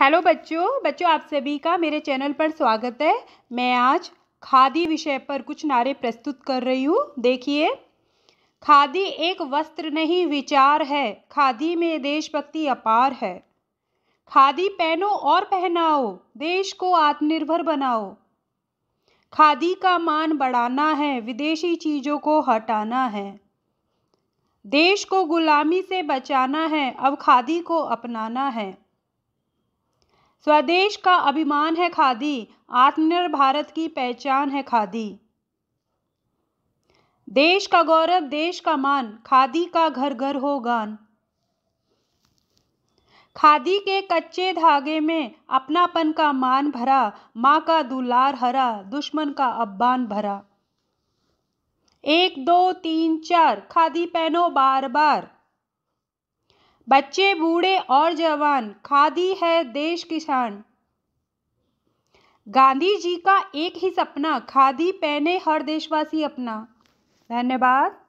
hello बच्चों बच्चों आप सभी का मेरे चैनल पर स्वागत है मैं आज खादी विषय पर कुछ नारे प्रस्तुत कर रही हूँ देखिए खादी एक वस्त्र नहीं विचार है खादी में देशभक्ति अपार है खादी पहनो और पहनाओ देश को आत्मनिर्भर बनाओ खादी का मान बढ़ाना है विदेशी चीज़ों को हटाना है देश को गुलामी से बचाना है अब खादी को अपनाना है स्वदेश का अभिमान है खादी आत्मनिर्भर भारत की पहचान है खादी देश का गौरव देश का मान खादी का घर घर हो गान खादी के कच्चे धागे में अपनापन का मान भरा माँ का दुलार हरा दुश्मन का अब्बान भरा एक दो तीन चार खादी पहनो बार बार बच्चे बूढ़े और जवान खादी है देश किसान गांधी जी का एक ही सपना खादी पहने हर देशवासी अपना धन्यवाद